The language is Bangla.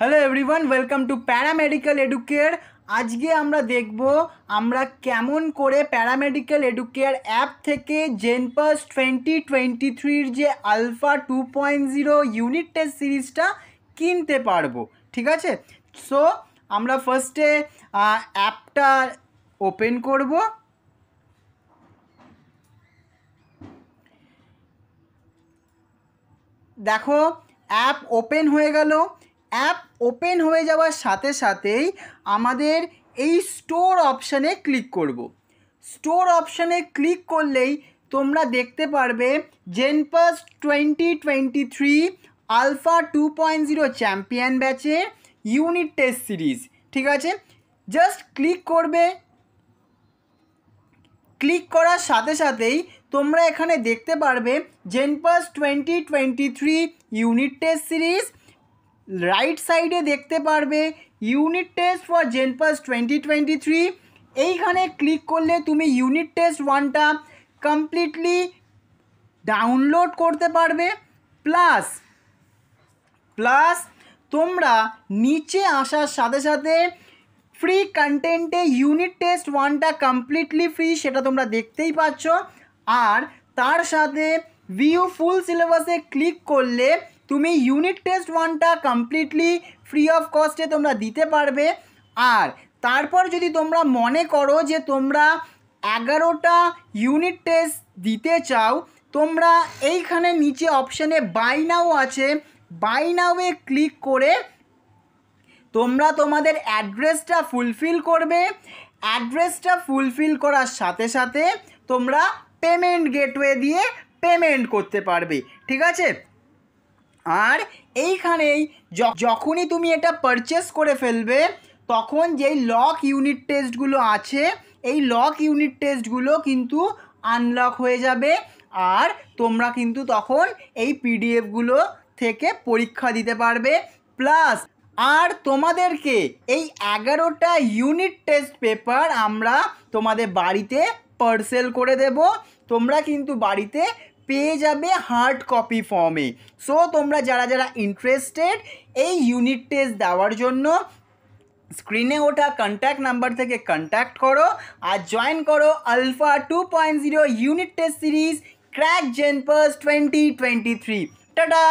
Hello everyone welcome to paramedical Educare আজকে আমরা দেখব আমরা কেমন করে প্যারামেডিক্যাল এডুকেয়ার অ্যাপ থেকে জেনপাস টোয়েন্টি টোয়েন্টি থ্রির যে alpha two point zero unit test সিরিজটা কিনতে পারবো ঠিক আছে সো আমরা ফার্স্টে অ্যাপটা ওপেন করব দেখো অ্যাপ ওপেন হয়ে গেল অ্যাপ ওপেন হয়ে যাওয়ার সাথে সাথেই আমাদের এই স্টোর অপশানে ক্লিক করব। স্টোর অপশানে ক্লিক করলেই তোমরা দেখতে পারবে JENPAS twenty twenty three alpha two point zero champion ব্যাচে ইউনিট টেস্ট সিরিজ ঠিক আছে জাস্ট ক্লিক করবে ক্লিক করার সাথে সাথেই তোমরা এখানে দেখতে পারবে JENPAS twenty twenty three unit test series right সাইডে দেখতে পারবে unit test for JENPAS twenty twenty three এইখানে ক্লিক করলে তুমি ইউনিট টেস্ট ওয়ানটা কমপ্লিটলি ডাউনলোড করতে পারবে প্লাস প্লাস তোমরা নিচে আসার সাথে সাথে ফ্রি কন্টেন্টে ইউনিট টেস্ট ওয়ানটা কমপ্লিটলি ফ্রি সেটা তোমরা দেখতেই পাচ্ছ আর তার সাথে ভিউ ফুল সিলেবাসে ক্লিক করলে তুমি ইউনিট টেস্ট ওয়ানটা কমপ্লিটলি ফ্রি অফ কস্টে তোমরা দিতে পারবে আর তারপর যদি তোমরা মনে করো যে তোমরা এগারোটা ইউনিট টেস্ট দিতে চাও তোমরা এইখানে নিচে অপশানে বাই নাও আছে বাই নাওয়ে ক্লিক করে তোমরা তোমাদের অ্যাড্রেসটা ফুলফিল করবে অ্যাড্রেসটা ফুলফিল করার সাথে সাথে তোমরা পেমেন্ট গেটওয়ে দিয়ে পেমেন্ট করতে পারবে ঠিক আছে আর এইখানেই যখনই তুমি এটা পারচেস করে ফেলবে তখন যেই লক ইউনিট টেস্টগুলো আছে এই লক ইউনিট টেস্টগুলো কিন্তু আনলক হয়ে যাবে আর তোমরা কিন্তু তখন এই পিডিএফগুলো থেকে পরীক্ষা দিতে পারবে প্লাস আর তোমাদেরকে এই এগারোটা ইউনিট টেস্ট পেপার আমরা তোমাদের বাড়িতে পার্সেল করে দেব তোমরা কিন্তু বাড়িতে পেজে বা হে হার্ড কপি ফর্মে সো তোমরা যারা যারা ইন্টারেস্টেড এই ইউনিট টেস্ট দেওয়ার জন্য স্ক্রিনে ওঠা कांटेक्ट नंबर থেকে कांटेक्ट করো আর জয়েন করো alpha 2.0 unit test series crack JENPAS 2023 tata